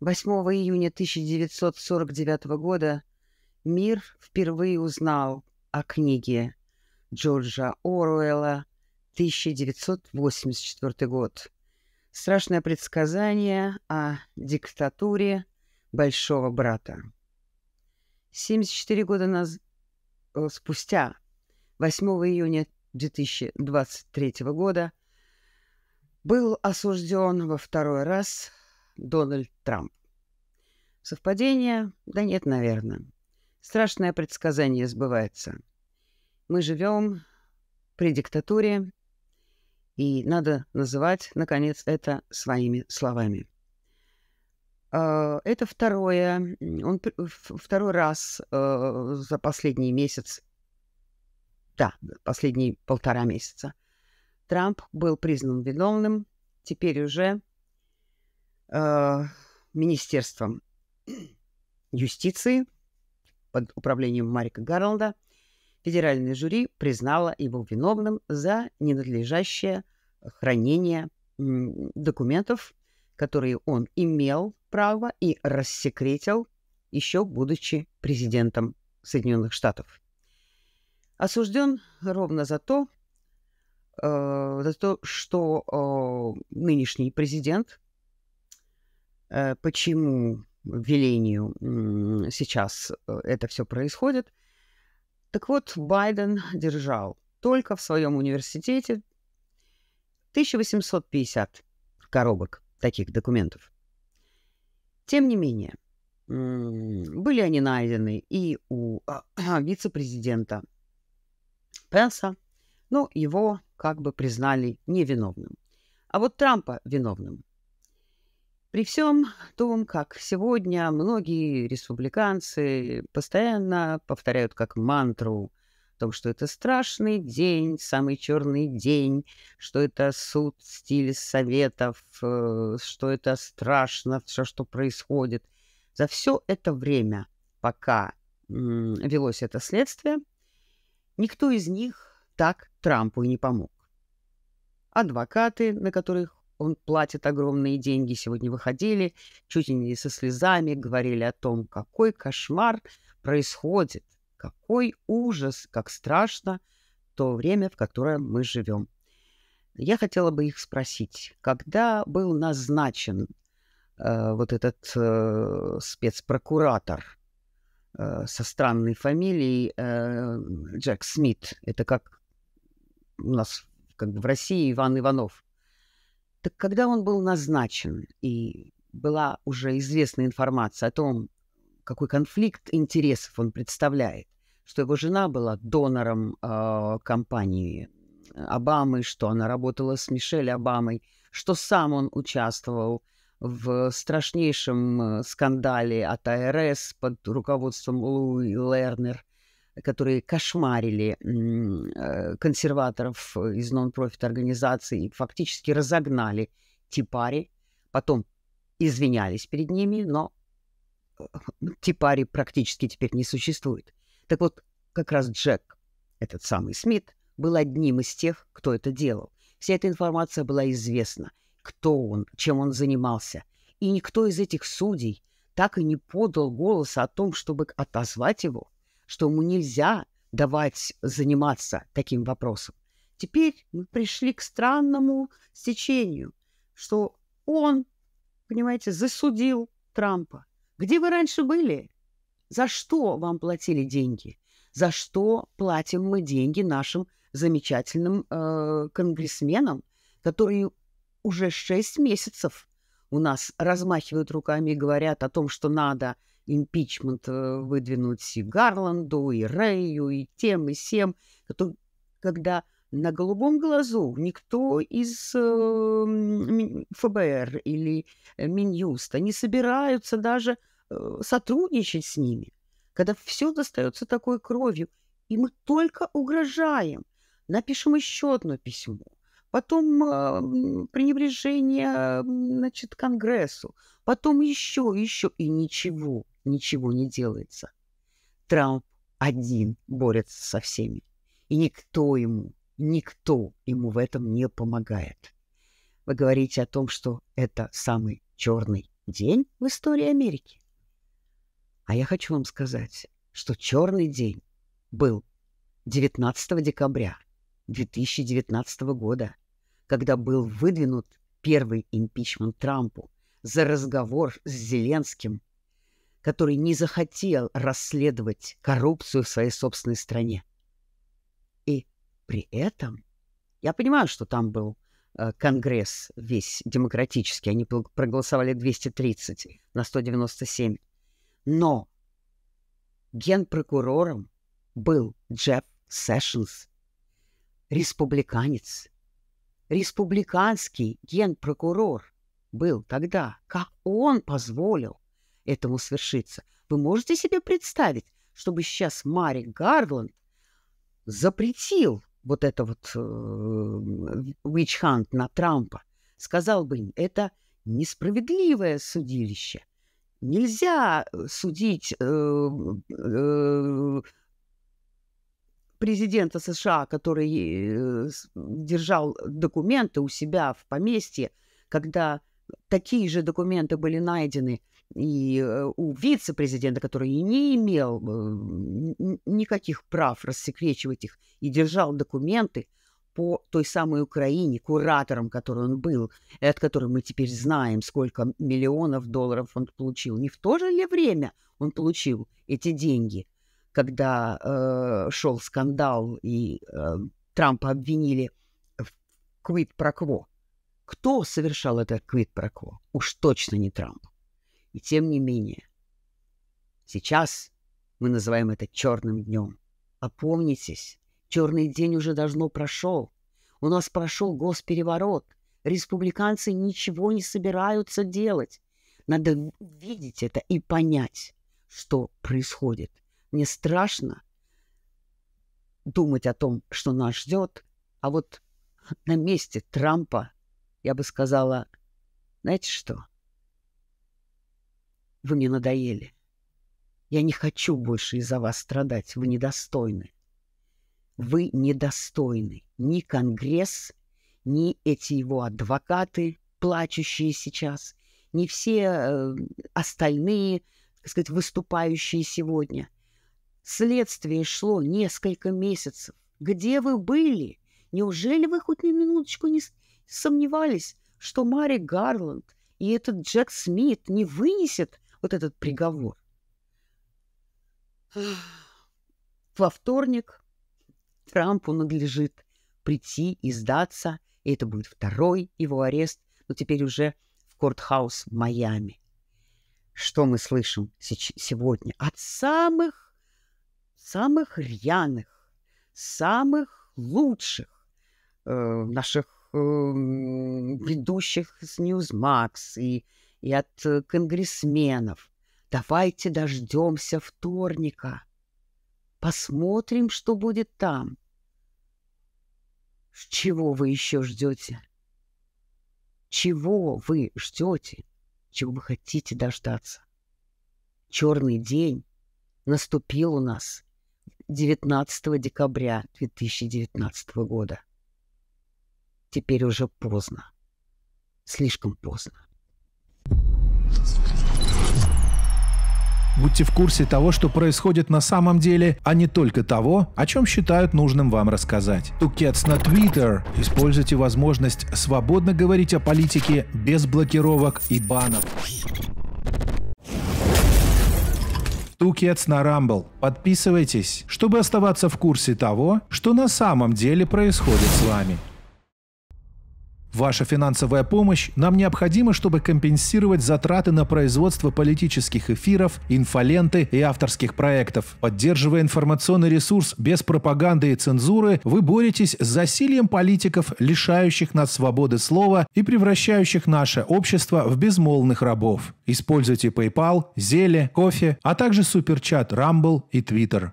8 июня 1949 года мир впервые узнал о книге Джорджа Оруэлла 1984 год. Страшное предсказание о диктатуре Большого Брата. 74 года наз... Э, спустя, 8 июня 2023 года, был осужден во второй раз Дональд Трамп. Совпадение? Да нет, наверное. Страшное предсказание сбывается. Мы живем при диктатуре, и надо называть, наконец, это своими словами. А, это второе, он второй раз а, за последний месяц, да, последние полтора месяца, Трамп был признан виновным, теперь уже а, министерством юстиции под управлением Марика Гарланда федеральное жюри признало его виновным за ненадлежащее хранение документов, которые он имел право и рассекретил, еще будучи президентом Соединенных Штатов. Осужден ровно за то, э, за то, что э, нынешний президент, э, почему велению сейчас э, это все происходит. Так вот, Байден держал только в своем университете 1850 коробок таких документов. Тем не менее, были они найдены и у а, а, вице-президента Пенса, но его как бы признали невиновным. А вот Трампа виновным. При всем том, как сегодня многие республиканцы постоянно повторяют как мантру о том, что это страшный день, самый черный день, что это суд в стиле советов, э, что это страшно, все, что происходит. За все это время, пока велось это следствие, никто из них так Трампу и не помог. Адвокаты, на которых он платит огромные деньги. Сегодня выходили чуть ли не со слезами, говорили о том, какой кошмар происходит, какой ужас, как страшно то время, в которое мы живем. Я хотела бы их спросить, когда был назначен э, вот этот э, спецпрокуратор э, со странной фамилией э, Джек Смит, это как у нас как бы в России Иван Иванов, так когда он был назначен и была уже известна информация о том, какой конфликт интересов он представляет, что его жена была донором э, компании Обамы, что она работала с Мишель Обамой, что сам он участвовал в страшнейшем э, скандале от АРС под руководством Луи Лернер – которые кошмарили э, консерваторов э, из нон-профит организации и фактически разогнали Типари, потом извинялись перед ними, но э, ну, Типари практически теперь не существует. Так вот, как раз Джек, этот самый Смит, был одним из тех, кто это делал. Вся эта информация была известна, кто он, чем он занимался. И никто из этих судей так и не подал голоса о том, чтобы отозвать его – что ему нельзя давать заниматься таким вопросом. Теперь мы пришли к странному стечению, что он, понимаете, засудил Трампа. Где вы раньше были? За что вам платили деньги? За что платим мы деньги нашим замечательным э, конгрессменам, которые уже шесть месяцев у нас размахивают руками и говорят о том, что надо импичмент э, выдвинуть и Гарланду, и Рэю, и тем, и всем, когда на голубом глазу никто из э, ФБР или э, Минюста не собираются даже сотрудничать с ними, когда все достается такой кровью, и мы только угрожаем. Напишем еще одно письмо, потом э, пренебрежение значит, Конгрессу, потом еще, еще и ничего ничего не делается. Трамп один борется со всеми, и никто ему, никто ему в этом не помогает. Вы говорите о том, что это самый черный день в истории Америки. А я хочу вам сказать, что черный день был 19 декабря 2019 года, когда был выдвинут первый импичмент Трампу за разговор с Зеленским который не захотел расследовать коррупцию в своей собственной стране. И при этом я понимаю, что там был э, Конгресс весь демократический, они проголосовали 230 на 197. Но генпрокурором был Джефф Сэшнс, республиканец. Республиканский генпрокурор был тогда. Как он позволил этому свершится. Вы можете себе представить, чтобы сейчас Марик Гардланд запретил вот это вот э, на Трампа, сказал бы, это несправедливое судилище. Нельзя э, судить э, э, президента США, который э, держал документы у себя в поместье, когда такие же документы были найдены и э, у вице-президента, который не имел э, никаких прав рассекречивать их и держал документы по той самой Украине, куратором, который он был, и от которого мы теперь знаем, сколько миллионов долларов он получил. Не в то же ли время он получил эти деньги, когда э, шел скандал и э, Трампа обвинили в квит прокво? Кто совершал этот квит прокво? Уж точно не Трамп. И тем не менее, сейчас мы называем это черным днем. Опомнитесь, черный день уже давно прошел. У нас прошел госпереворот. Республиканцы ничего не собираются делать. Надо видеть это и понять, что происходит. Мне страшно думать о том, что нас ждет. А вот на месте Трампа я бы сказала, знаете что, вы мне надоели. Я не хочу больше из-за вас страдать. Вы недостойны. Вы недостойны. Ни Конгресс, ни эти его адвокаты, плачущие сейчас, ни все э, остальные, так сказать, выступающие сегодня. Следствие шло несколько месяцев. Где вы были? Неужели вы хоть на минуточку не сомневались, что Мари Гарланд и этот Джек Смит не вынесет вот этот приговор. Во вторник Трампу надлежит прийти и сдаться, и это будет второй его арест, но теперь уже в Кортхаус в Майами. Что мы слышим сегодня от самых, самых рьяных, самых лучших э, наших э, ведущих с Newsmax и и от э, конгрессменов. Давайте дождемся вторника. Посмотрим, что будет там. С чего вы еще ждете? Чего вы ждете? Чего вы хотите дождаться? Черный день наступил у нас 19 декабря 2019 года. Теперь уже поздно. Слишком поздно. Будьте в курсе того, что происходит на самом деле, а не только того, о чем считают нужным вам рассказать. To на Twitter. Используйте возможность свободно говорить о политике без блокировок и банов. Тукец на Рамбл. Подписывайтесь, чтобы оставаться в курсе того, что на самом деле происходит с вами. Ваша финансовая помощь нам необходима, чтобы компенсировать затраты на производство политических эфиров, инфоленты и авторских проектов. Поддерживая информационный ресурс без пропаганды и цензуры, вы боретесь с засилием политиков, лишающих нас свободы слова и превращающих наше общество в безмолвных рабов. Используйте PayPal, Zelle, Кофе, а также суперчат Rumble и Twitter.